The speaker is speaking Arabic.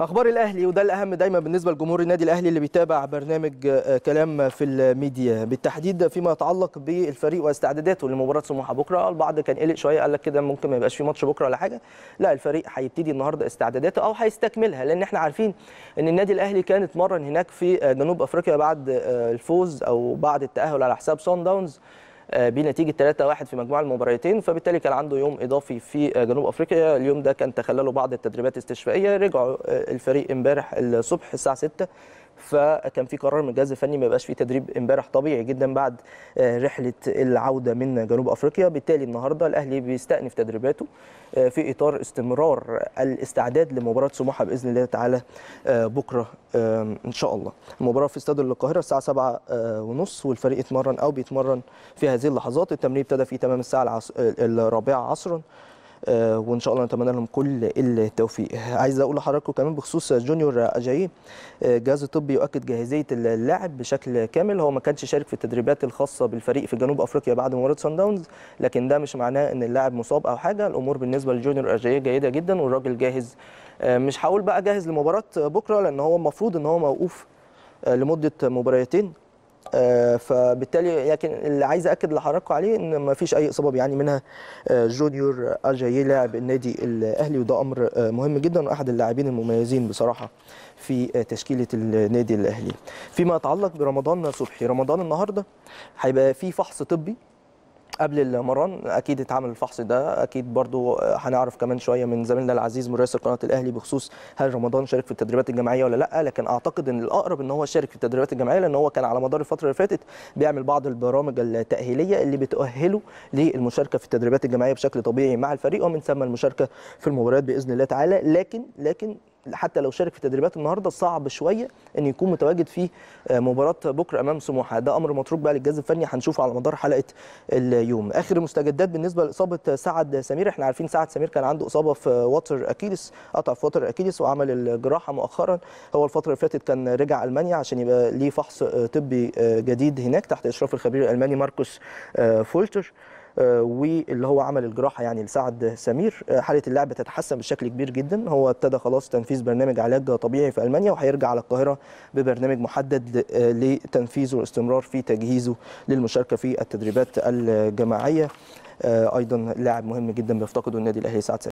اخبار الاهلي وده الاهم دايما بالنسبه لجمهور النادي الاهلي اللي بيتابع برنامج آه، كلام في الميديا بالتحديد فيما يتعلق بالفريق واستعداداته لمباراه سموحه بكره البعض كان قلق شويه قال لك كده ممكن ما يبقاش في ماتش بكره ولا حاجه لا الفريق هيبتدي النهارده استعداداته او هيستكملها لان احنا عارفين ان النادي الاهلي كان اتمرن هناك في آه، جنوب افريقيا بعد آه، الفوز او بعد التاهل على حساب سان داونز آه، بنتيجه 3-1 في مجموع المباراتين فبالتالي كان عنده يوم اضافي في آه، جنوب افريقيا اليوم ده كان تخلله بعض التدريبات الاستشفائيه رجعوا آه، الفريق امبارح الصبح الساعه 6 فكان في قرار من الجهاز الفني ما يبقاش في تدريب امبارح طبيعي جدا بعد آه، رحله العوده من جنوب افريقيا بالتالي النهارده الاهلي بيستأنف تدريباته آه، في اطار استمرار الاستعداد لمباراه سموحه باذن الله تعالى آه، بكره ان شاء الله المباراه في استاد القاهره الساعه 7 ونص والفريق اتمرن او بيتمرن في هذه اللحظات التمرين ابتدى في تمام الساعه الرابعه عصرا آه، وان شاء الله نتمنى لهم كل التوفيق عايز اقول لحضراتكم كمان بخصوص جونيور اجاي آه، جهاز الطبي يؤكد جاهزيه اللاعب بشكل كامل هو ما كانش شارك في التدريبات الخاصه بالفريق في جنوب افريقيا بعد مباراه سان داونز لكن ده مش معناه ان اللاعب مصاب او حاجه الامور بالنسبه لجونيور اجاي جيده جدا والراجل جاهز آه، مش هقول بقى جاهز لمباراه بكره لان هو المفروض ان هو موقوف لمده مباراتين آه، فبالتالي لكن اللي عايز اكد لحضراتكم عليه ان ما فيش اي اصابه بيعاني منها آه، جونيور اجاييه لاعب النادي الاهلي وده امر آه، مهم جدا واحد اللاعبين المميزين بصراحه في تشكيله النادي الاهلي. فيما يتعلق برمضان صبحي، رمضان النهارده هيبقى في فحص طبي قبل المران اكيد اتعمل الفحص ده اكيد برضو آه، هنعرف كمان شويه من زميلنا العزيز مراسل قناه الاهلي بخصوص هل رمضان شارك في التدريبات الجماعيه ولا لا لكن اعتقد ان الاقرب ان هو شارك في التدريبات الجماعيه لان هو كان على مدار الفتره اللي فاتت بيعمل بعض البرامج التاهيليه اللي بتؤهله للمشاركه في التدريبات الجماعيه بشكل طبيعي مع الفريق ومن ثم المشاركه في المباريات باذن الله تعالى لكن لكن حتى لو شارك في تدريبات النهارده صعب شويه ان يكون متواجد في آه، مباراه بكره امام سموحه ده امر متروك بقى للجهاز الفني هنشوفه على مدار حلقه اليوم اخر المستجدات بالنسبه لاصابه سعد سمير احنا عارفين سعد سمير كان عنده اصابه في وتر اكيلس قطع في وتر اكيلس وعمل الجراحه مؤخرا هو الفتره اللي فاتت كان رجع المانيا عشان يبقى ليه فحص آه، طبي آه، جديد هناك تحت اشراف الخبير الالماني ماركوس فولتر واللي هو عمل الجراحه يعني لسعد سمير آه، حاله اللعب تتحسن بشكل كبير جدا هو ابتدى خلاص تنفيذ برنامج علاج طبيعي في المانيا وهيرجع على القاهره ببرنامج محدد آه، لتنفيذه والاستمرار في تجهيزه للمشاركه في التدريبات الجماعيه آه، ايضا لاعب مهم جدا بيفتقده النادي الاهلي سعد سمير